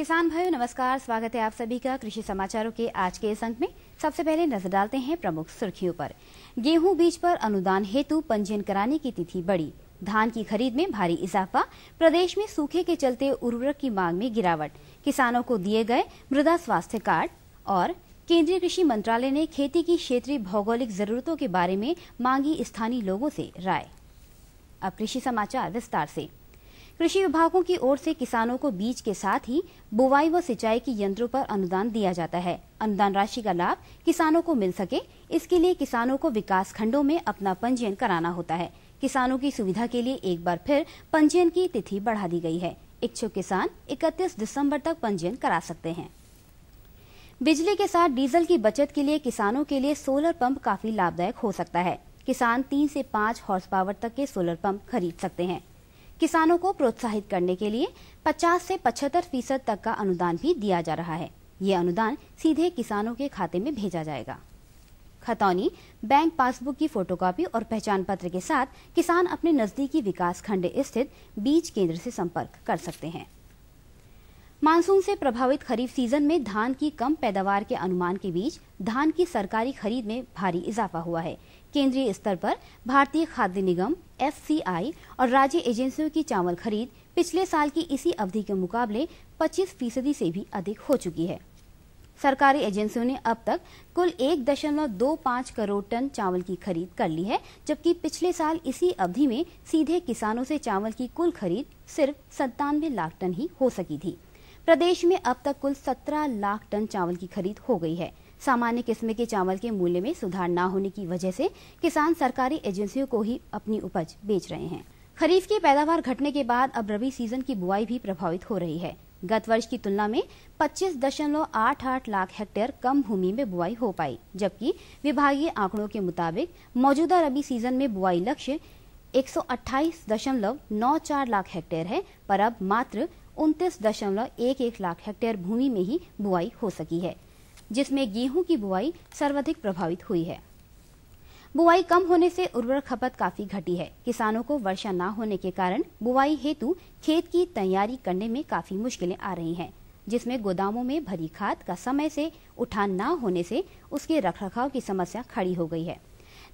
किसान भाइयों नमस्कार स्वागत है आप सभी का कृषि समाचारों के आज के इस अंक में सबसे पहले नजर डालते हैं प्रमुख सुर्खियों पर गेहूं बीज पर अनुदान हेतु पंजीयन कराने की तिथि बढ़ी धान की खरीद में भारी इजाफा प्रदेश में सूखे के चलते उर्वरक की मांग में गिरावट किसानों को दिए गए मृदा स्वास्थ्य कार्ड और केंद्रीय कृषि मंत्रालय ने खेती की क्षेत्रीय भौगोलिक जरूरतों के बारे में मांगी स्थानीय लोगों से राय अब कृषि समाचार विस्तार ऐसी कृषि विभागों की ओर से किसानों को बीज के साथ ही बुवाई व सिंचाई के यंत्रों पर अनुदान दिया जाता है अनुदान राशि का लाभ किसानों को मिल सके इसके लिए किसानों को विकास खंडों में अपना पंजीयन कराना होता है किसानों की सुविधा के लिए एक बार फिर पंजीयन की तिथि बढ़ा दी गई है इच्छुक किसान 31 दिसंबर तक पंजीयन करा सकते हैं बिजली के साथ डीजल की बचत के लिए किसानों के लिए सोलर पंप काफी लाभदायक हो सकता है किसान तीन से पाँच हॉर्स पावर तक के सोलर पंप खरीद सकते हैं किसानों को प्रोत्साहित करने के लिए 50 से 75 फीसद तक का अनुदान भी दिया जा रहा है ये अनुदान सीधे किसानों के खाते में भेजा जाएगा खतौनी बैंक पासबुक की फोटोकॉपी और पहचान पत्र के साथ किसान अपने नजदीकी विकास खंड स्थित बीज केंद्र से संपर्क कर सकते हैं मानसून से प्रभावित खरीफ सीजन में धान की कम पैदावार के अनुमान के बीच धान की सरकारी खरीद में भारी इजाफा हुआ है केंद्रीय स्तर पर भारतीय खाद्य निगम एफ और राज्य एजेंसियों की चावल खरीद पिछले साल की इसी अवधि के मुकाबले 25 फीसदी से भी अधिक हो चुकी है सरकारी एजेंसियों ने अब तक कुल एक दशमलव दो पाँच करोड़ टन चावल की खरीद कर ली है जबकि पिछले साल इसी अवधि में सीधे किसानों से चावल की कुल खरीद सिर्फ सत्तानवे लाख टन ही हो सकी थी प्रदेश में अब तक कुल सत्रह लाख टन चावल की खरीद हो गई है सामान्य किस्म के चावल के मूल्य में सुधार न होने की वजह से किसान सरकारी एजेंसियों को ही अपनी उपज बेच रहे हैं खरीफ की पैदावार घटने के बाद अब रबी सीजन की बुआई भी प्रभावित हो रही है गत वर्ष की तुलना में 25.88 लाख हेक्टेयर कम भूमि में बुआई हो पाई जबकि विभागीय आंकड़ों के मुताबिक मौजूदा रबी सीजन में बुआई लक्ष्य 128.94 लाख हेक्टेयर है पर अब मात्र 29.11 लाख हेक्टेयर भूमि में ही बुआई हो सकी है जिसमें गेहूं की बुआई सर्वाधिक प्रभावित हुई है बुआई कम होने से उर्वरक खपत काफी घटी है किसानों को वर्षा न होने के कारण बुआई हेतु खेत की तैयारी करने में काफी मुश्किलें आ रही हैं जिसमें गोदामों में भरी खाद का समय से उठान न होने से उसके रखरखाव की समस्या खड़ी हो गई है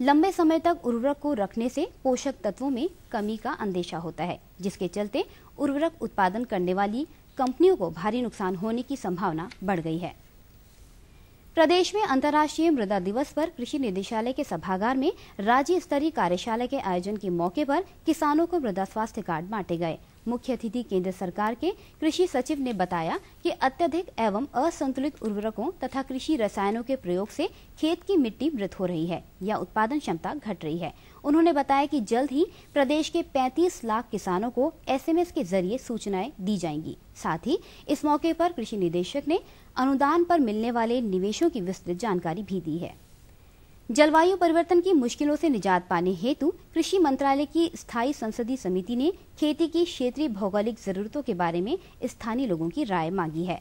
लंबे समय तक उर्वरक को रखने से पोषक तत्वों में कमी का अंदेशा होता है जिसके चलते उर्वरक उत्पादन करने वाली कंपनियों को भारी नुकसान होने की संभावना बढ़ गई है प्रदेश में अंतर्राष्ट्रीय मृदा दिवस पर कृषि निदेशालय के सभागार में राज्य स्तरीय कार्यशाला के आयोजन के मौके पर किसानों को मृदा स्वास्थ्य कार्ड बांटे गए मुख्य अतिथि केंद्र सरकार के कृषि सचिव ने बताया कि अत्यधिक एवं असंतुलित उर्वरकों तथा कृषि रसायनों के प्रयोग से खेत की मिट्टी मृत हो रही है या उत्पादन क्षमता घट रही है उन्होंने बताया कि जल्द ही प्रदेश के 35 लाख किसानों को एसएमएस के जरिए सूचनाएं दी जाएंगी साथ ही इस मौके पर कृषि निदेशक ने अनुदान पर मिलने वाले निवेशों की विस्तृत जानकारी भी दी है जलवायु परिवर्तन की मुश्किलों से निजात पाने हेतु कृषि मंत्रालय की स्थायी संसदीय समिति ने खेती की क्षेत्रीय भौगोलिक जरूरतों के बारे में स्थानीय लोगों की राय मांगी है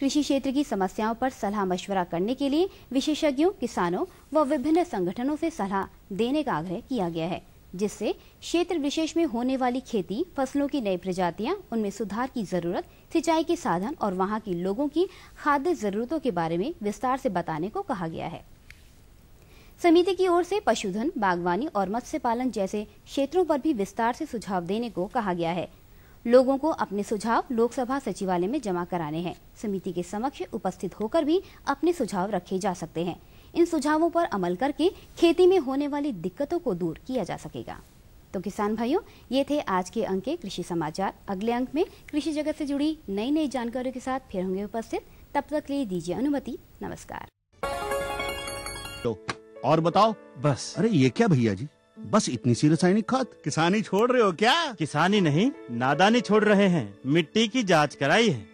कृषि क्षेत्र की समस्याओं पर सलाह मशवरा करने के लिए विशेषज्ञों किसानों व विभिन्न संगठनों से सलाह देने का आग्रह किया गया है जिससे क्षेत्र विशेष में होने वाली खेती फसलों की नई प्रजातियां, उनमें सुधार की जरूरत सिंचाई के साधन और वहां के लोगों की खाद्य जरूरतों के बारे में विस्तार से बताने को कहा गया है समिति की ओर से पशुधन बागवानी और मत्स्य पालन जैसे क्षेत्रों पर भी विस्तार से सुझाव देने को कहा गया है लोगों को अपने सुझाव लोकसभा सचिवालय में जमा कराने हैं समिति के समक्ष उपस्थित होकर भी अपने सुझाव रखे जा सकते हैं इन सुझावों पर अमल करके खेती में होने वाली दिक्कतों को दूर किया जा सकेगा तो किसान भाइयों ये थे आज के अंक के कृषि समाचार अगले अंक में कृषि जगत से जुड़ी नई नई जानकारियों के साथ फिर होंगे उपस्थित तब तक लिए दीजिए अनुमति नमस्कार तो। और बताओ बस अरे ये क्या भैया जी बस इतनी सी रासायनिक खाद किसानी छोड़ रहे हो क्या किसानी नहीं नादानी छोड़ रहे हैं मिट्टी की जांच कराई है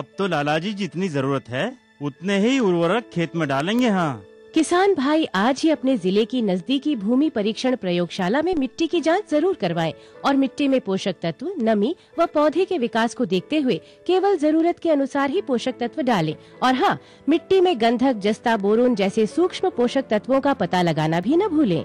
अब तो लाला जी जितनी जरूरत है उतने ही उर्वरक खेत में डालेंगे हाँ किसान भाई आज ही अपने जिले की नजदीकी भूमि परीक्षण प्रयोगशाला में मिट्टी की जांच जरूर करवाएं और मिट्टी में पोषक तत्व नमी व पौधे के विकास को देखते हुए केवल जरूरत के अनुसार ही पोषक तत्व डालें और हाँ मिट्टी में गंधक जस्ता बोरोन जैसे सूक्ष्म पोषक तत्वों का पता लगाना भी न भूलें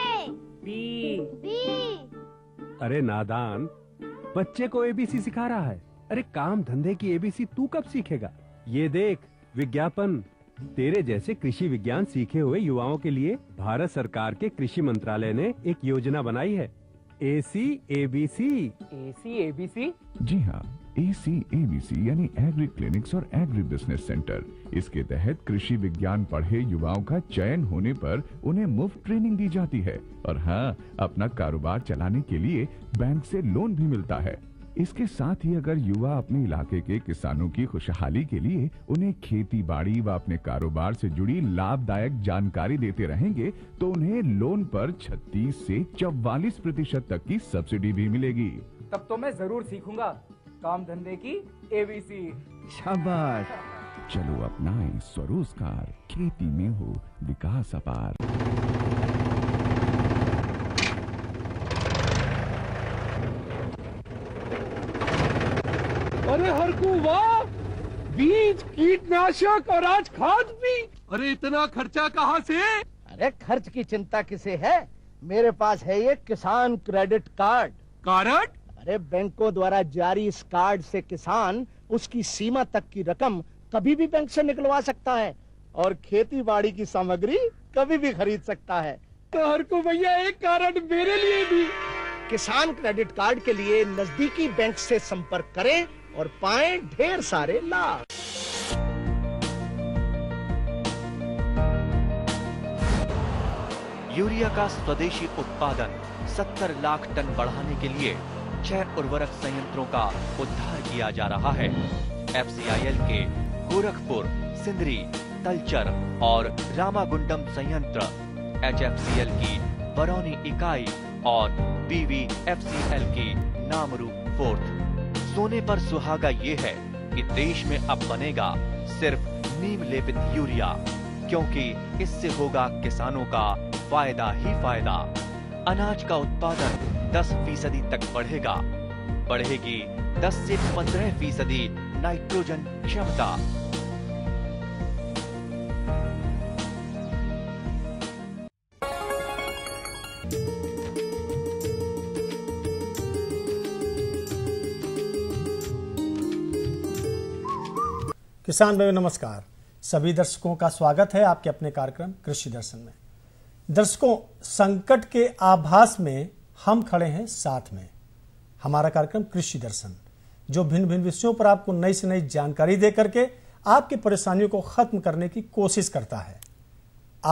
बी बी अरे नादान बच्चे को एबीसी सिखा रहा है अरे काम धंधे की एबीसी तू कब सीखेगा ये देख विज्ञापन तेरे जैसे कृषि विज्ञान सीखे हुए युवाओं के लिए भारत सरकार के कृषि मंत्रालय ने एक योजना बनाई है ए सी A B C A C A B C जी हाँ ए सी सी यानी एग्री क्लिनिक्स और एग्री बिजनेस सेंटर इसके तहत कृषि विज्ञान पढ़े युवाओं का चयन होने पर उन्हें मुफ्त ट्रेनिंग दी जाती है और हाँ अपना कारोबार चलाने के लिए बैंक से लोन भी मिलता है इसके साथ ही अगर युवा अपने इलाके के किसानों की खुशहाली के लिए उन्हें खेती बाड़ी व अपने कारोबार से जुड़ी लाभदायक जानकारी देते रहेंगे तो उन्हें लोन पर 36 से 44 प्रतिशत तक की सब्सिडी भी मिलेगी तब तो मैं जरूर सीखूंगा काम धंधे की एबीसी शाबाश चलो अपनाएं स्वरोजगार खेती में हो विकास अपार अरे हरकू वाह बीज कीटनाशक और आज खाद भी अरे इतना खर्चा कहाँ से अरे खर्च की चिंता किसे है मेरे पास है ये किसान क्रेडिट कार्ड कार्ड अरे बैंकों द्वारा जारी इस कार्ड से किसान उसकी सीमा तक की रकम कभी भी बैंक से निकलवा सकता है और खेती बाड़ी की सामग्री कभी भी खरीद सकता है कार को भैया एक कारण मेरे लिए भी किसान क्रेडिट कार्ड के लिए नजदीकी बैंक से संपर्क करें और पाए ढेर सारे लाभ यूरिया का स्वदेशी उत्पादन 70 लाख टन बढ़ाने के लिए छह उर्वरक संयंत्रों का उद्धार किया जा रहा है एफ के गोरखपुर सिंदरी तलचर और रामागुंडम संयंत्र एच की बरौनी इकाई और पीवीएफसीएल की नामरूप फोर्थ सोने पर सुहागा ये है कि देश में अब बनेगा सिर्फ नीम लेपित यूरिया क्योंकि इससे होगा किसानों का फायदा ही फायदा अनाज का उत्पादन 10 फीसदी तक बढ़ेगा बढ़ेगी 10 से 15 फीसदी नाइट्रोजन क्षमता किसान भाई नमस्कार सभी दर्शकों का स्वागत है आपके अपने कार्यक्रम कृषि दर्शन में दर्शकों संकट के आभास में हम खड़े हैं साथ में हमारा कार्यक्रम कृषि दर्शन जो भिन्न भिन्न विषयों पर आपको नई से नई जानकारी दे करके आपकी परेशानियों को खत्म करने की कोशिश करता है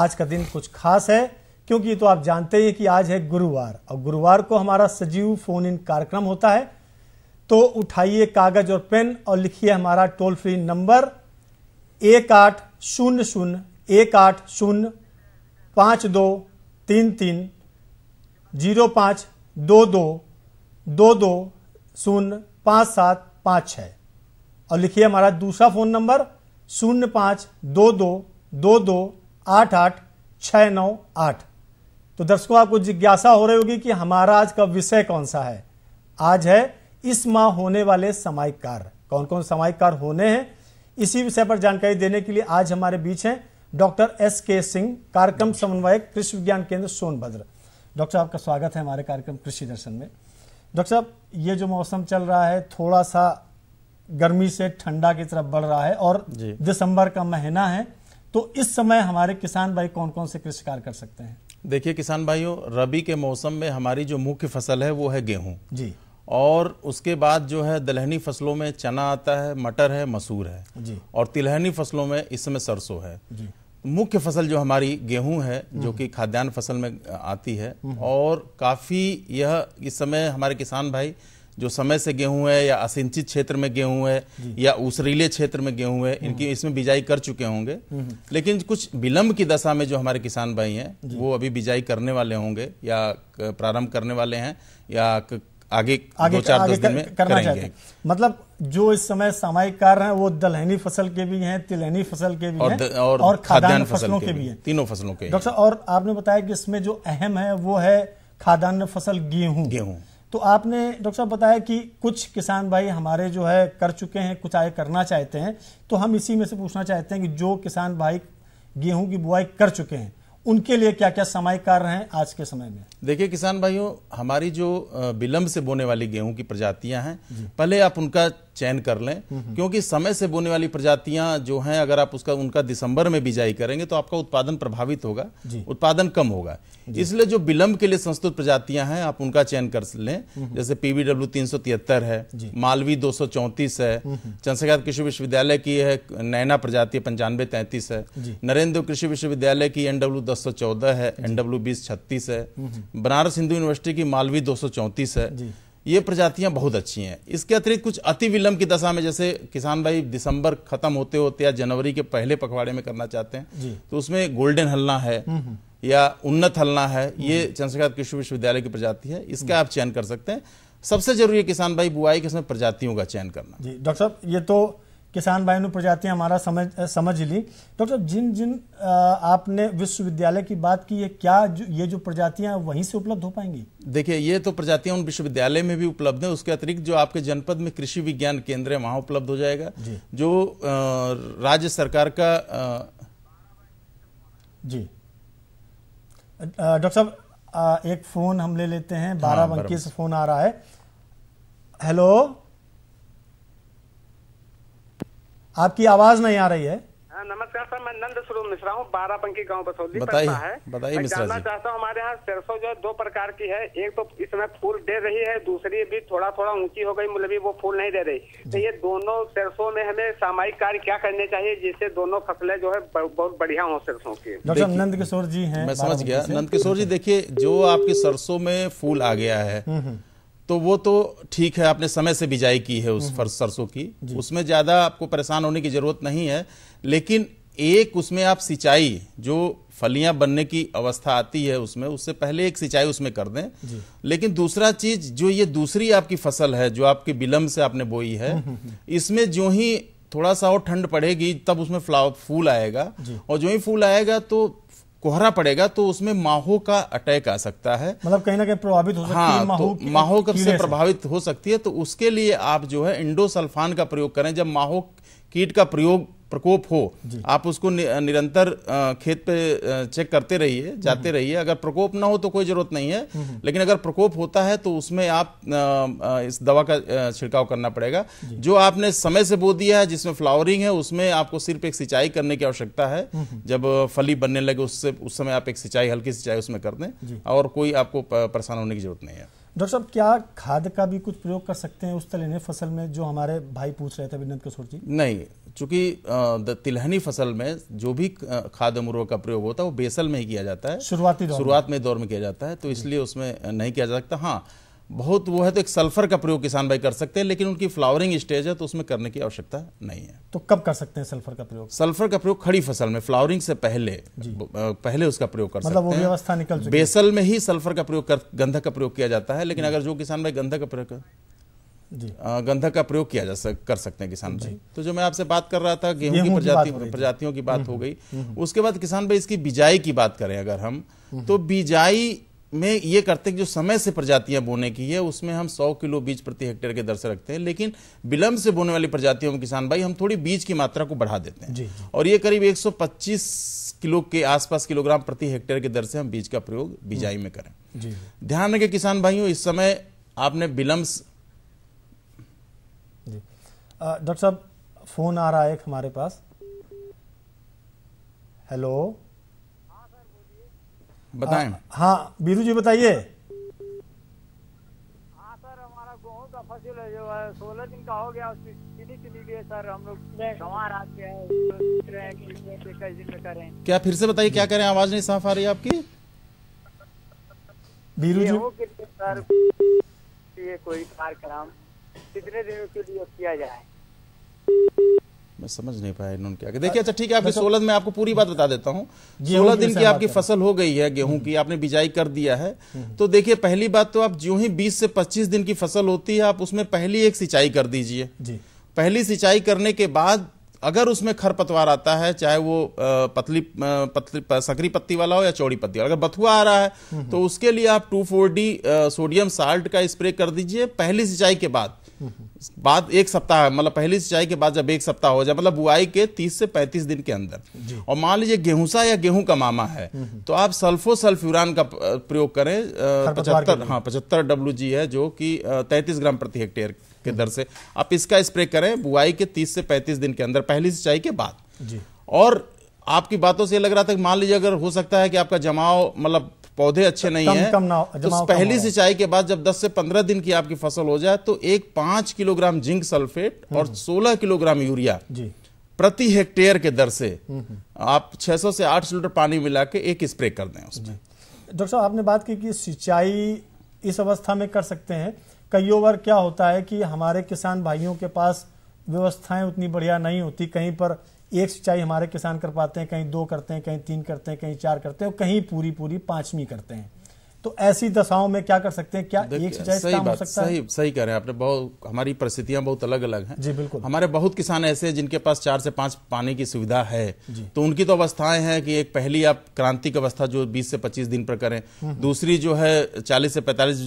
आज का दिन कुछ खास है क्योंकि तो आप जानते हैं कि आज है गुरुवार और गुरुवार को हमारा सजीव फोन इन कार्यक्रम होता है तो उठाइए कागज और पेन और लिखिए हमारा टोल फ्री नंबर एक आठ शून्य शून्य एक आठ शून्य पाँच दो तीन तीन जीरो पाँच दो दो दो दो शून्य पाँच सात पाँच छः और लिखिए हमारा दूसरा फ़ोन नंबर शून्य पाँच दो दो दो दो आठ आठ छः नौ आठ तो दर्शकों आपको जिज्ञासा हो रही होगी कि हमारा आज का विषय कौन सा है आज है इस माह होने वाले समायिक कार्य कौन कौन समायिक कार्य होने हैं इसी विषय पर जानकारी देने के लिए आज हमारे बीच हैं डॉक्टर एस के सिंह कार्यक्रम समन्वयक कृषि विज्ञान केंद्र सोनभद्र डॉक्टर साहब का स्वागत है हमारे कार्यक्रम कृषि दर्शन में डॉक्टर साहब ये जो मौसम चल रहा है थोड़ा सा गर्मी से ठंडा की तरफ बढ़ रहा है और दिसंबर का महीना है तो इस समय हमारे किसान भाई कौन कौन से कृषि कार्य कर सकते हैं देखिए किसान भाइयों रबी के मौसम में हमारी जो मुख्य फसल है वो है गेहूं जी और उसके बाद जो है दलहनी फसलों में चना आता है मटर है मसूर है जी और तिलहनी फसलों में इस समय सरसों है मुख्य फसल जो हमारी गेहूं है हम्म। जो कि खाद्यान्न फसल में आती है हम्म। और काफ़ी यह इस समय हमारे किसान भाई जो समय से गेहूं है या असिंचित क्षेत्र में गेहूं है या उसरीले क्षेत्र में गेहूं है इनकी हम्म। इसमें बिजाई कर चुके होंगे लेकिन कुछ विलंब की दशा में जो हमारे किसान भाई हैं वो अभी बिजाई करने वाले होंगे या प्रारंभ करने वाले हैं या आगे, आगे दो चार आगे दस दिन में करना चाहते हैं मतलब जो इस समय सामायिक कार्य है वो दलहनी फसल के भी हैं तिलहनी फसल के भी और, हैं और, और खाद्यान्न फसलों के भी हैं तीनों फसलों के डॉक्टर और आपने बताया कि इसमें जो अहम है वो है खाद्यान्न फसल गेहूं गेहूं तो आपने डॉक्टर साहब बताया कि कुछ किसान भाई हमारे जो है कर चुके हैं कुछ आगे करना चाहते हैं तो हम इसी में से पूछना चाहते हैं कि जो किसान भाई गेहूं की बुआई कर चुके हैं उनके लिए क्या क्या समय कार्य हैं आज के समय में देखिए किसान भाइयों हमारी जो विलंब से बोने वाली गेहूं की प्रजातियां हैं पहले आप उनका चयन कर लें हम्म, हम्म। क्योंकि समय से बोने वाली प्रजातियां जो हैं अगर आप उसका उनका दिसंबर में बिजाई करेंगे तो आपका उत्पादन प्रभावित होगा उत्पादन कम होगा इसलिए जो विलंब के लिए संस्तुत प्रजातियां हैं आप उनका चयन कर लें हम्म, जैसे पीवीडब्ल्यू तीन है मालवी दो है चंद्रशेखर कृषि विश्वविद्यालय की है नैना प्रजाति पंचानवे तैंतीस है नरेंद्र कृषि विश्वविद्यालय की एनडब्ल्यू दस है एनडब्ल्यू बीस छत्तीस है बनारस हिंदू यूनिवर्सिटी की मालवी दो है ये प्रजातियां बहुत अच्छी हैं इसके अतिरिक्त कुछ अति विलंब की दशा में जैसे किसान भाई दिसंबर खत्म होते होते या जनवरी के पहले पखवाड़े में करना चाहते हैं तो उसमें गोल्डन हलना है हम्म, हम्म। या उन्नत हलना है हम्म। ये चंद्रशेखर कृषि विश्वविद्यालय की प्रजाति है इसका आप चयन कर सकते हैं सबसे जरूरी है किसान भाई बुआई के समय प्रजातियों का चयन करना जी डॉक्टर साहब ये तो किसान भाई ने प्रजातियाँ हमारा समझ समझ ली डॉक्टर तो जिन जिन आपने विश्वविद्यालय की बात की ये क्या जो, ये जो प्रजातियाँ वहीं से उपलब्ध हो पाएंगी देखिए ये तो प्रजातियाँ उन विश्वविद्यालय में भी उपलब्ध हैं उसके अतिरिक्त जो आपके जनपद में कृषि विज्ञान केंद्र है वहाँ उपलब्ध हो जाएगा जो राज्य सरकार का आ... जी डॉक्टर साहब एक फोन हम ले लेते हैं हाँ, बारह बंकी से फोन आ रहा है हेलो आपकी आवाज नहीं आ रही है हाँ, नमस्कार सर मैं नंद स्वरूप मिश्रा हूँ पंखी गाँव बसौली है बताइए मैं जानना चाहता हूँ हमारे यहाँ सरसों जो है दो प्रकार की है एक तो इसमें फूल दे रही है दूसरी भी थोड़ा थोड़ा ऊंची हो गई मतलब वो फूल नहीं दे रही तो ये दोनों सरसों में हमें सामायिक कार्य क्या करने चाहिए जिससे दोनों फसलें जो है बहुत बढ़िया हो सरसों की डॉक्टर नंद किशोर जी है मैं समझ गया नंद किशोर जी देखिये जो आपकी सरसों में फूल आ गया है हम्म, हम्म। तो वो तो ठीक है आपने समय से बिजाई की है उस हम्म। फर्ज सरसों की उसमें ज़्यादा आपको परेशान होने की ज़रूरत नहीं है लेकिन एक उसमें आप सिंचाई जो फलियां बनने की अवस्था आती है उसमें उससे पहले एक सिंचाई उसमें कर दें लेकिन दूसरा चीज जो ये दूसरी आपकी फसल है जो आपके विलंब से आपने बोई है हम्म, हम्म, इसमें जो ही थोड़ा सा और ठंड पड़ेगी तब उसमें फ्लावर फूल आएगा और जो ही फूल आएगा तो कोहरा पड़ेगा तो उसमें माहो का अटैक आ सकता है मतलब कहीं ना कहीं प्रभावित हो सकती हाँ, है माहो तो माहो कब से प्रभावित हो सकती है तो उसके लिए आप जो है इंडोसल्फान का प्रयोग करें जब माहो कीट का प्रयोग प्रकोप हो आप उसको निरंतर खेत पे चेक करते रहिए हम्म। जाते रहिए अगर प्रकोप ना हो तो कोई ज़रूरत नहीं है हम्म। लेकिन अगर प्रकोप होता है तो उसमें आप इस दवा का छिड़काव करना पड़ेगा जो आपने समय से बो दिया है जिसमें फ्लावरिंग है उसमें आपको सिर्फ एक सिंचाई करने की आवश्यकता है हम्म, जब फली बनने लगे उससे उस समय आप एक सिंचाई हल्की सिंचाई उसमें कर दें और कोई आपको परेशान होने की जरूरत नहीं है डॉक्टर साहब क्या खाद का भी कुछ प्रयोग कर सकते हैं उस तरह फसल में जो हमारे भाई पूछ रहे थे अभिनंद किशोर जी नहीं चूंकि तिलहनी फसल में जो भी खाद उर्वरक का प्रयोग होता है वो बेसल में ही किया जाता है शुरुआती शुरुआत में दौर में किया जाता है तो इसलिए उसमें नहीं किया जा सकता हाँ बहुत वो है तो एक सल्फर का प्रयोग किसान भाई कर सकते हैं लेकिन उनकी फ्लावरिंग स्टेज है तो उसमें करने की आवश्यकता नहीं है तो कब कर सकते हैं सल्फर का प्रयोग सल्फर का प्रयोग खड़ी फसल में फ्लावरिंग से पहले पहले उसका प्रयोग कर मतलब सकते हैं निकल बेसल में ही सल्फर का प्रयोग कर गंधक का प्रयोग किया जाता है लेकिन अगर जो किसान भाई गंधक का प्रयोग गंधक का प्रयोग किया जा सक कर सकते हैं किसान भाई तो जो मैं आपसे बात कर रहा था गेहूं की प्रजाति प्रजातियों की बात हम्म, हो गई हम्म, हम्म, उसके बाद किसान भाई इसकी बिजाई की बात करें अगर हम तो बिजाई में ये करते हैं जो समय से प्रजातियां बोने की है उसमें हम 100 किलो बीज प्रति हेक्टेयर के दर से रखते हैं लेकिन विलंब से बोने वाली प्रजातियों में किसान भाई हम थोड़ी बीज की मात्रा को बढ़ा देते हैं और ये करीब 125 किलो के आसपास किलोग्राम प्रति हेक्टेयर के दर से हम बीज का प्रयोग बिजाई में करें ध्यान रखें किसान भाइयों इस समय आपने विलंब डॉक्टर साहब फ़ोन आ रहा है एक हमारे पास हेलो बताएं हाँ बीरू जी बताइए हाँ क्या फिर से बताइए क्या करें आवाज नहीं साफ आ रही आपकी बीरू जी सर ये कोई कार्यक्रम कितने दिनों के लिए किया जाए मैं समझ नहीं पाया इन्होंने क्या देखिए अच्छा ठीक है आपकी तो- सोलह में आपको पूरी बात बता देता हूँ सोलह दिन की आपकी फसल हो गई है गेहूं की आपने बिजाई कर दिया है हम्म। तो देखिए पहली बात तो आप जो ही बीस से पच्चीस दिन की फसल होती है आप उसमें पहली एक सिंचाई कर दीजिए पहली सिंचाई करने के बाद अगर उसमें खरपतवार आता है चाहे वो पतली पतली सकरी पत्ती वाला हो या चौड़ी पत्ती वाला अगर बथुआ आ रहा है हम्म। तो उसके लिए आप two four D sodium salt का स्प्रे कर दीजिए पहली सिंचाई के बाद बाद एक सप्ताह मतलब पहली सिंचाई के बाद जब एक सप्ताह हो जाए मतलब बुआई के 30 से 35 दिन के अंदर और मान लीजिए गेहूंसा या गेहूं का मामा है हम्म, हम्म। तो आप सल्फो सल्फ्यूरान का प्रयोग करें पचहत्तर हाँ पचहत्तर डब्ल्यू जी है जो कि तैतीस ग्राम प्रति हेक्टेयर के दर से आप इसका स्प्रे करें बुआई के तीस से पैंतीस दिन के अंदर पहली सिंचाई के बाद और आपकी बातों से लग रहा था मान लीजिए अगर हो सकता है कि आपका जमाव मतलब पौधे अच्छे नहीं है तो पहली सिंचाई के बाद जब 10 से 15 दिन की आपकी फसल हो जाए तो एक पांच किलोग्राम जिंक सल्फेट हम्म। और 16 किलोग्राम यूरिया जी। प्रति हेक्टेयर के दर से हम्म, हम्म। आप 600 से 800 लीटर पानी मिला के एक स्प्रे कर दें उसमें डॉक्टर साहब आपने बात की कि सिंचाई इस अवस्था में कर सकते हैं कईयों बार क्या होता है कि हमारे किसान भाइयों के पास व्यवस्थाएं उतनी बढ़िया नहीं होती कहीं पर एक सिंचाई हमारे किसान कर पाते हैं कहीं दो करते हैं कहीं तीन करते हैं कहीं चार करते हैं और कहीं पूरी पूरी पाँचवीं करते हैं तो ऐसी दशाओं में क्या कर सकते हैं क्या एक सिंचाई सही बात, हो सकता सही, है सही कह रहे हैं आपने बहुत हमारी परिस्थितियां बहुत अलग अलग हैं जी बिल्कुल हमारे बहुत किसान ऐसे हैं जिनके पास चार से पांच पानी की सुविधा है तो उनकी तो अवस्थाएं हैं कि एक पहली आप क्रांतिक अवस्था जो बीस से पच्चीस दिन पर करें हम्म, हम्म। दूसरी जो है चालीस से पैंतालीस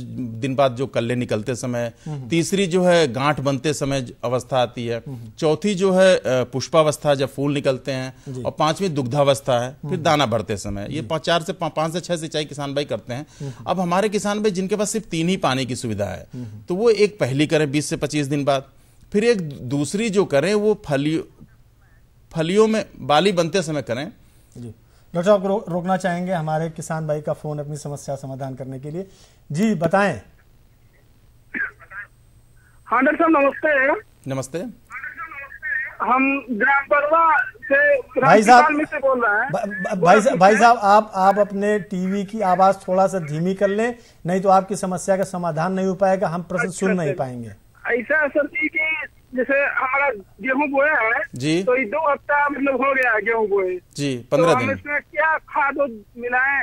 दिन बाद जो कल्ले निकलते समय हम्म, तीसरी जो है गांठ बनते समय अवस्था आती है चौथी जो है पुष्पावस्था जब फूल निकलते हैं और पांचवी दुग्धावस्था है फिर दाना भरते समय ये चार से पांच से छह सिंचाई किसान भाई करते हैं हम्म। अब हमारे किसान भाई जिनके पास सिर्फ तीन ही पानी की सुविधा है हम्म। तो वो एक पहली करें बीस से पच्चीस दिन बाद फिर एक दूसरी जो करें वो फलियों फलियों में बाली बनते समय करें जी डॉक्टर साहब रो, रोकना चाहेंगे हमारे किसान भाई का फोन अपनी समस्या समाधान करने के लिए जी बताएं हाँ डॉक्टर साहब नमस्ते नमस्ते हम ग्राम परवा भाई साहब बोल भाई साहब भाई साहब आप आप अपने टीवी की आवाज थोड़ा सा धीमी कर लें नहीं तो आपकी समस्या का समाधान नहीं हो पाएगा हम प्रश्न अच्छा सुन नहीं अच्छा। पाएंगे ऐसा सर जी की जैसे हमारा गेहूँ बोया है जी तो दो हफ्ता मतलब हो गया है बोए जी पंद्रह तो दिन क्या खाद मिलाए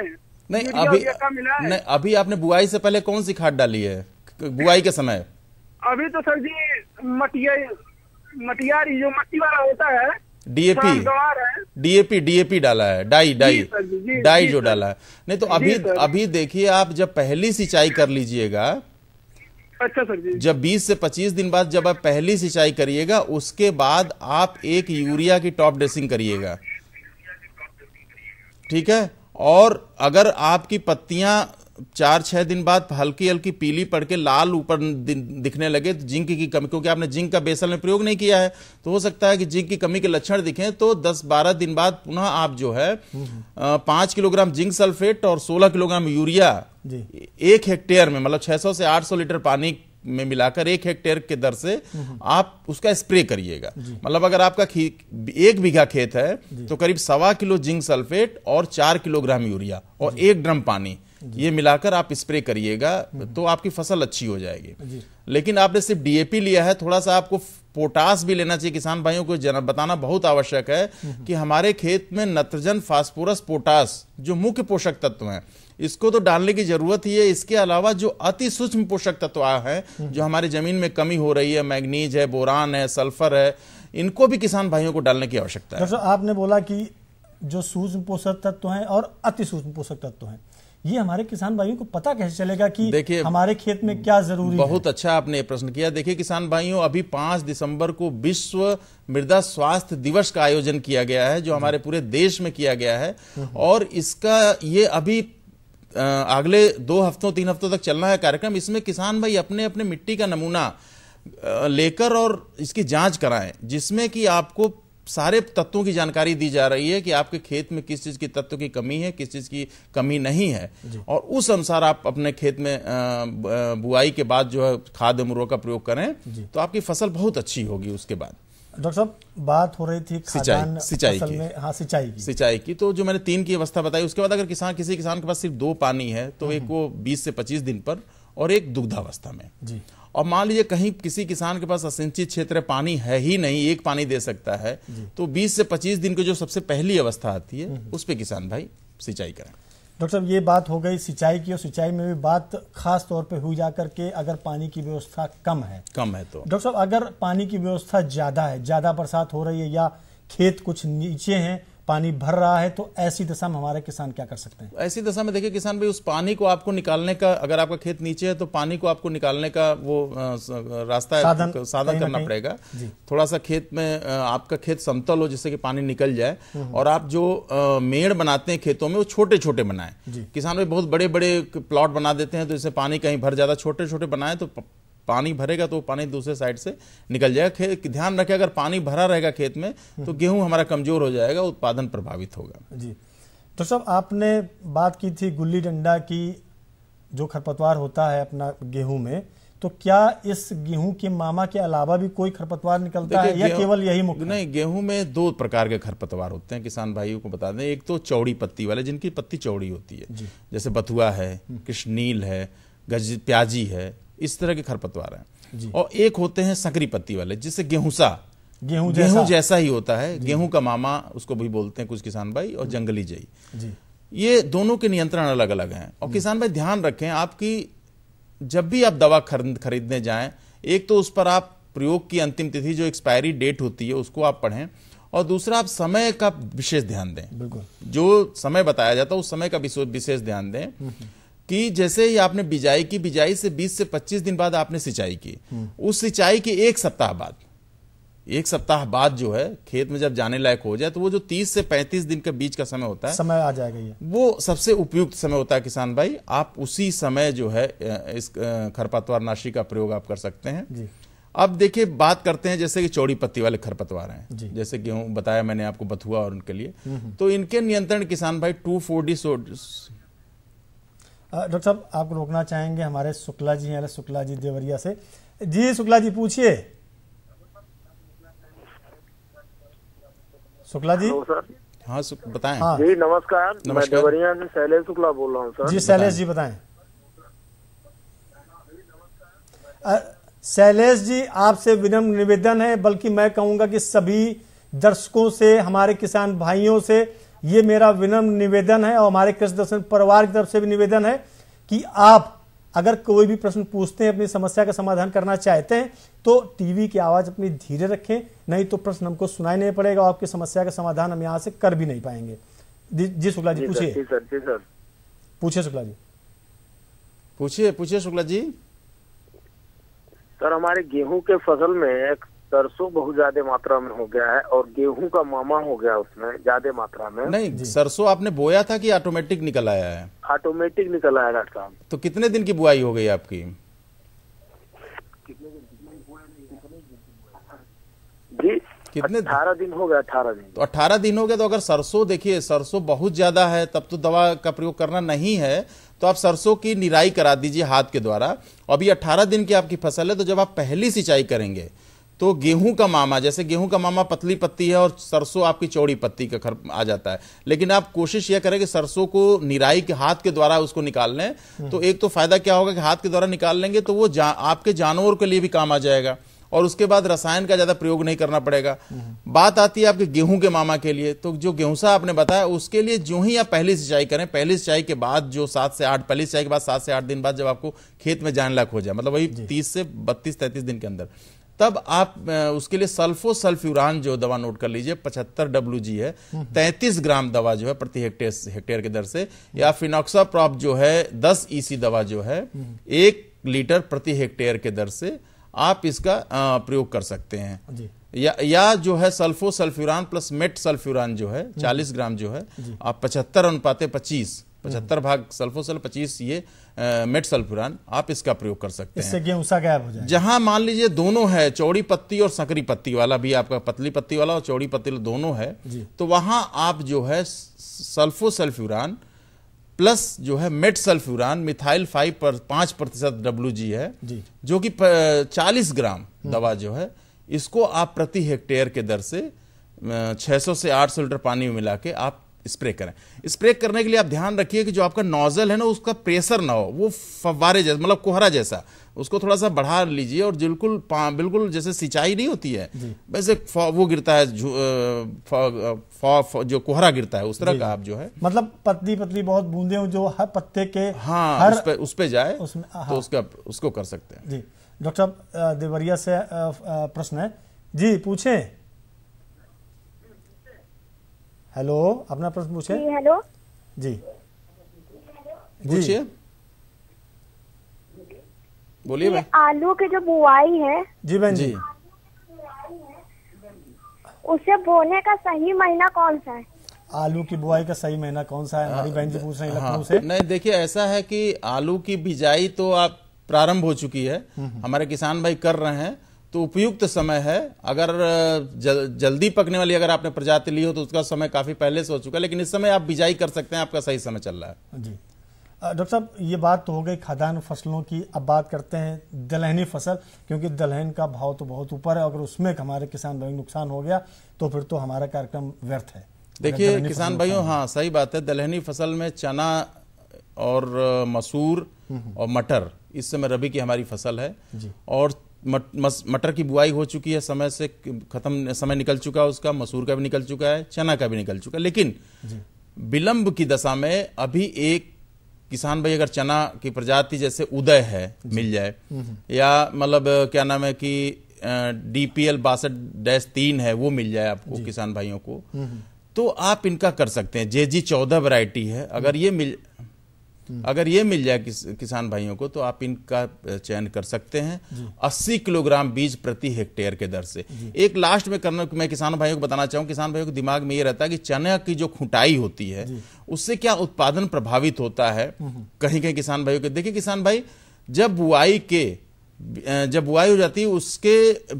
नहीं अभी नहीं अभी आपने बुआई से पहले कौन सी खाद डाली है बुआई के समय अभी तो सर जी मटिया मटियारी जो मट्टी वाला होता है डीएपी डीएपी डीएपी डाला है डाई डाई डाई जो डाला है नहीं तो अभी अभी देखिए आप जब पहली सिंचाई कर लीजिएगा अच्छा सर जी जब 20 से 25 दिन बाद जब आप पहली सिंचाई करिएगा उसके बाद आप एक यूरिया की टॉप ड्रेसिंग करिएगा ठीक है और अगर आपकी पत्तियां चार छः दिन बाद हल्की हल्की पीली पड़ के लाल ऊपर दिखने लगे तो जिंक की कमी क्योंकि आपने जिंक का बेसल में प्रयोग नहीं किया है तो हो सकता है कि जिंक की कमी के लक्षण दिखें तो 10-12 दिन बाद पुनः आप जो है हम्म, हम्म। पाँच किलोग्राम जिंक सल्फेट और 16 किलोग्राम यूरिया एक हेक्टेयर में मतलब 600 से 800 लीटर पानी में मिलाकर एक हेक्टेयर के दर से हम्म, आप उसका स्प्रे करिएगा मतलब अगर आपका एक बीघा खेत है तो करीब सवा किलो जिंक सल्फेट और चार किलोग्राम यूरिया और एक ड्रम पानी ये मिलाकर आप स्प्रे करिएगा तो आपकी फसल अच्छी हो जाएगी लेकिन आपने सिर्फ डीएपी लिया है थोड़ा सा आपको पोटास भी लेना चाहिए किसान भाइयों को जन बताना बहुत आवश्यक है कि हमारे खेत में नत्रजन फास्फोरस पोटास जो मुख्य पोषक तत्व हैं इसको तो डालने की जरूरत ही है इसके अलावा जो अति सूक्ष्म पोषक तत्व हैं जो हमारी जमीन में कमी हो रही है मैग्नीज है बोरान है सल्फर है इनको भी किसान भाइयों को डालने की आवश्यकता है आपने बोला कि जो सूक्ष्म पोषक तत्व हैं और अति सूक्ष्म पोषक तत्व हैं ये हमारे किसान भाइयों को पता कैसे चलेगा कि देखिए हमारे खेत में क्या जरूरी बहुत है? अच्छा आपने प्रश्न किया देखिए किसान भाइयों अभी पांच दिसंबर को विश्व मृदा स्वास्थ्य दिवस का आयोजन किया गया है जो हमारे पूरे देश में किया गया है और इसका ये अभी अगले दो हफ्तों तीन हफ्तों तक चलना है कार्यक्रम इसमें किसान भाई अपने अपने मिट्टी का नमूना लेकर और इसकी जांच कराएं जिसमें कि आपको सारे तत्वों की जानकारी दी जा रही है कि आपके खेत में किस चीज़ की तत्व की कमी है किस चीज़ की कमी नहीं है और उस अनुसार आप अपने खेत में बुआई के बाद जो है खाद मुरो का प्रयोग करें तो आपकी फसल बहुत अच्छी होगी उसके बाद डॉक्टर साहब बात हो रही थी सिंचाई सिंचाई की में, हाँ सिंचाई की सिंचाई की तो जो मैंने तीन की अवस्था बताई उसके बाद अगर किसान किसी किसान के पास सिर्फ दो पानी है तो हम्म। एक वो बीस से पच्चीस दिन पर और एक दुग्धावस्था में जी और मान लीजिए कहीं किसी किसान के पास असिंचित क्षेत्र पानी है ही नहीं एक पानी दे सकता है तो 20 से 25 दिन की जो सबसे पहली अवस्था आती है हम्म। उस पर किसान भाई सिंचाई करें डॉक्टर साहब ये बात हो गई सिंचाई की और सिंचाई में भी बात खास तौर पे हुई जाकर के अगर पानी की व्यवस्था कम है कम है तो डॉक्टर साहब अगर पानी की व्यवस्था ज़्यादा है ज़्यादा बरसात हो रही है या खेत कुछ नीचे हैं पानी भर रहा है तो ऐसी दशा में हमारे किसान क्या कर सकते हैं ऐसी दशा में देखिए किसान भाई उस पानी को आपको निकालने का अगर आपका खेत नीचे है तो पानी को आपको निकालने का वो रास्ता साधन, है साधन करना पड़ेगा थोड़ा सा खेत में आपका खेत समतल हो जिससे कि पानी निकल जाए हम्म, हम्म। और आप जो मेड़ बनाते हैं खेतों में वो छोटे छोटे बनाए किसान भाई बहुत बड़े बड़े प्लॉट बना देते हैं तो इससे पानी कहीं भर ज्यादा छोटे छोटे बनाए तो पानी भरेगा तो पानी दूसरे साइड से निकल जाएगा ध्यान रखें अगर पानी भरा रहेगा खेत में तो गेहूं हमारा कमजोर हो जाएगा उत्पादन प्रभावित होगा जी तो सब आपने बात की थी गुल्ली डंडा की जो खरपतवार होता है अपना गेहूं में तो क्या इस गेहूं के मामा के अलावा भी कोई खरपतवार निकलता है या केवल यही मुख्य नहीं गेहूं में दो प्रकार के खरपतवार होते हैं किसान भाइयों को बता दें एक तो चौड़ी पत्ती वाले जिनकी पत्ती चौड़ी होती है जैसे बथुआ है हम्म। कृष्णील है गज प्याजी है इस तरह के खरपतवार हैं और एक होते हैं संकरी पत्ती वाले जिससे गेहूसा गेहूं जैसा। गेहूं जैसा ही होता है गेहूं का मामा उसको भी बोलते हैं कुछ किसान भाई और जंगली जय जी ये दोनों के नियंत्रण अलग अलग हैं और किसान भाई ध्यान रखें आपकी जब भी आप दवा खरीदने जाएं एक तो उस पर आप प्रयोग की अंतिम तिथि जो एक्सपायरी डेट होती है उसको आप पढ़ें और दूसरा आप समय का विशेष ध्यान दें बिल्कुल जो समय बताया जाता है उस समय का विशेष ध्यान दें हम्म, हम्म। कि जैसे ही आपने बिजाई की बिजाई से 20 से 25 दिन बाद आपने सिंचाई की हम्म। उस सिंचाई के एक सप्ताह बाद एक सप्ताह बाद जो है खेत में जब जाने लायक हो जाए तो वो जो 30 से 35 दिन के बीच का समय होता है समय आ जाएगा ये वो सबसे उपयुक्त समय होता है किसान भाई आप उसी समय जो है इस खरपतवार नाशी का प्रयोग आप कर सकते हैं जी अब देखिए बात करते हैं जैसे कि चौड़ी पत्ती वाले खरपतवार हैं जैसे गेहूं बताया मैंने आपको बथुआ और उनके लिए हम्म, हम्म। तो इनके नियंत्रण किसान भाई टू फोर डी डॉक्टर साहब आप रोकना चाहेंगे हमारे शुक्ला जी हैं शुक्ला जी देवरिया से जी शुक्ला जी पूछिए शुक्ला जी हाँ बताएं हाँ। जी नमस्कार, नमस्कार। मैं देवरिया से शैलेश शुक्ला बोल रहा हूँ सर जी शैलेश जी बताएं शैलेश जी आपसे विनम्र निवेदन है बल्कि मैं कहूंगा कि सभी दर्शकों से हमारे किसान भाइयों से ये मेरा विनम्र निवेदन है और हमारे कृष्ण दर्शन परिवार की तरफ से भी निवेदन है कि आप अगर कोई भी प्रश्न पूछते हैं अपनी समस्या का समाधान करना चाहते हैं तो टीवी की आवाज़ अपनी धीरे रखें नहीं तो प्रश्न हमको सुनाई नहीं पड़ेगा और आपकी समस्या का समाधान हम यहाँ से कर भी नहीं पाएंगे जी शुक्ला जी पूछिए पूछिए शुक्ला जी पूछिए पूछिए शुक्ला जी सर हमारे गेहूं के फसल में एक सरसों बहुत ज्यादा मात्रा में हो गया है और गेहूं का मामा हो गया उसमें ज्यादा मात्रा में नहीं सरसों आपने बोया था कि ऑटोमेटिक निकल आया है ऑटोमेटिक निकल आया डॉक्टर साहब तो कितने दिन की बुआई हो गई आपकी जी कितने अठारह दिन हो गया अठारह दिन तो अठारह दिन हो गया तो अगर सरसों देखिए सरसों बहुत ज्यादा है तब तो दवा का प्रयोग करना नहीं है तो आप सरसों की निराई करा दीजिए हाथ के द्वारा अभी अठारह दिन की आपकी फसल है तो जब आप पहली सिंचाई करेंगे तो गेहूं का मामा जैसे गेहूं का मामा पतली पत्ती है और सरसों आपकी चौड़ी पत्ती का खर आ जाता है लेकिन आप कोशिश यह करें कि सरसों को निराई के हाथ के द्वारा उसको निकाल लें तो एक तो फायदा क्या होगा कि हाथ के द्वारा निकाल लेंगे तो वो जा, आपके जानवर के लिए भी काम आ जाएगा और उसके बाद रसायन का ज्यादा प्रयोग नहीं करना पड़ेगा बात आती है आपके गेहूं के मामा के लिए तो जो गेहूं सा आपने बताया उसके लिए जो ही आप पहली सिंचाई करें पहली सिंचाई के बाद जो सात से आठ पहली सिंचाई के बाद सात से आठ दिन बाद जब आपको खेत में जान लाख हो जाए मतलब वही तीस से बत्तीस तैतीस दिन के अंदर तब आप उसके लिए सल्फो सल्फ्यूरान जो दवा नोट कर लीजिए पचहत्तर डब्ल्यू जी है तैंतीस ग्राम दवा जो है प्रति हेक्टेयर हेक्टेयर के दर से या फिनोक्सा प्रॉप जो है दस ईसी e दवा जो है एक लीटर प्रति हेक्टेयर के दर से आप इसका प्रयोग कर सकते हैं या या जो है sulfosulfuron plus metsulfuron जो है चालीस ग्राम जो है आप पचहत्तर अनुपाते पच्चीस पचहत्तर भाग सल्फोसल पच्चीस ये मेट सल्फुरान आप इसका प्रयोग कर सकते इससे हैं इससे गैप हो जाए जहां मान लीजिए दोनों है चौड़ी पत्ती और सकरी पत्ती वाला भी आपका पतली पत्ती वाला और चौड़ी पत्ती दोनों है तो वहां आप जो है सल्फोसल्फ्यूरान प्लस जो है मेट सल्फ्यूरान मिथाइल फाइव पर पांच प्रतिशत डब्ल्यू जी है जी। जो कि चालीस ग्राम हम्म। दवा जो है इसको आप प्रति हेक्टेयर के दर से सौ से सौ लीटर पानी में मिला के आप स्प्रे करें स्प्रे करने के लिए आप ध्यान रखिए कि जो आपका नोजल है ना उसका प्रेशर ना हो वो फवारे जैसा मतलब कोहरा जैसा उसको थोड़ा सा बढ़ा लीजिए और बिल्कुल बिल्कुल जैसे सिंचाई नहीं होती है वैसे वो गिरता है फौ, फौ, फौ, जो कोहरा गिरता है उस तरह का आप जो है मतलब पतली पतली बहुत बूंदे जो हर पत्ते के हाँ हर... उस पे उस पे जाए उसमें हाँ। तो उसका उसको कर सकते हैं जी डॉक्टर देवरिया से प्रश्न है जी पूछे हेलो अपना प्रश्न पूछे हेलो जी पूछिए बोलिए आलू की जो बुआई है जी बहन जी उसे बोने का सही महीना कौन सा है आलू की बुआई का सही महीना कौन सा है हाँ, हमारी बहन जी पूछ रही लखनऊ हाँ। से नहीं देखिए ऐसा है कि आलू की बिजाई तो आप प्रारंभ हो चुकी है हम्म। हमारे किसान भाई कर रहे हैं तो उपयुक्त समय है अगर जल, जल्दी पकने वाली अगर आपने प्रजाति ली हो तो उसका समय काफ़ी पहले से हो चुका है लेकिन इस समय आप बिजाई कर सकते हैं आपका सही समय चल रहा है जी डॉक्टर साहब ये बात तो हो गई खादान फसलों की अब बात करते हैं दलहनी फसल क्योंकि दलहन का भाव तो बहुत ऊपर है अगर उसमें हमारे किसान भाई नुकसान हो गया तो फिर तो हमारा कार्यक्रम व्यर्थ है देखिए किसान भाइयों हाँ सही बात है दलहनी फसल में चना और मसूर हम्म, हम्म। और मटर इस समय रबी की हमारी फसल है और मटर की बुआई हो चुकी है समय से खत्म समय निकल चुका है उसका मसूर का भी निकल चुका है चना का भी निकल चुका है लेकिन विलंब की दशा में अभी एक किसान भाई अगर चना की प्रजाति जैसे उदय है मिल जाए हम्म, हम्म। या मतलब क्या नाम है कि डीपीएल बासठ डैश तीन है वो मिल जाए आपको किसान भाइयों को हम्म, तो आप इनका कर सकते हैं जे जी चौदह वरायटी है अगर ये मिल हम्म। अगर ये मिल जाए किस, किसान भाइयों को तो आप इनका चयन कर सकते हैं 80 किलोग्राम बीज प्रति हेक्टेयर के दर से एक लास्ट में करना मैं किसान भाइयों को बताना चाहूँ किसान भाइयों के दिमाग में ये रहता है कि चना की जो खुटाई होती है उससे क्या उत्पादन प्रभावित होता है हम्म, हम्म। कहीं कहीं किसान भाइयों के देखिए किसान भाई जब बुआई के जब बुआई हो जाती है उसके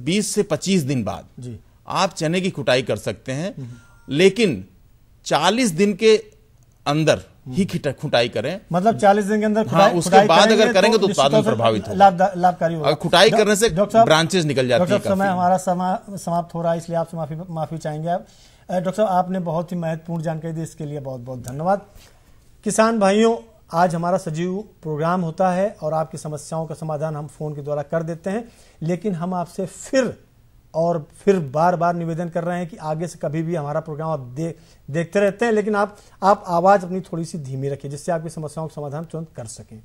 20 से 25 दिन बाद आप चने की कुटाई कर सकते हैं लेकिन 40 दिन के अंदर ही खुटाई करें मतलब चालीस दिन के अंदर हाँ, उसके बाद अगर करेंगे तो, तो उत्पादन प्रभावित होगा लाभकारी होगा खुटाई करने से ब्रांचेस निकल जाती है समय हमारा समाप्त हो रहा है इसलिए आपसे माफी माफी चाहेंगे आप डॉक्टर साहब आपने बहुत ही महत्वपूर्ण जानकारी दी इसके लिए बहुत बहुत धन्यवाद किसान भाइयों आज हमारा सजीव प्रोग्राम होता है और आपकी समस्याओं का समाधान हम फोन के द्वारा कर देते हैं लेकिन हम आपसे फिर और फिर बार बार निवेदन कर रहे हैं कि आगे से कभी भी हमारा प्रोग्राम आप दे, देखते रहते हैं लेकिन आप आप आवाज़ अपनी थोड़ी सी धीमी रखें जिससे आपकी समस्याओं का समाधान तुरंत कर सकें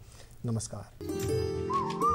नमस्कार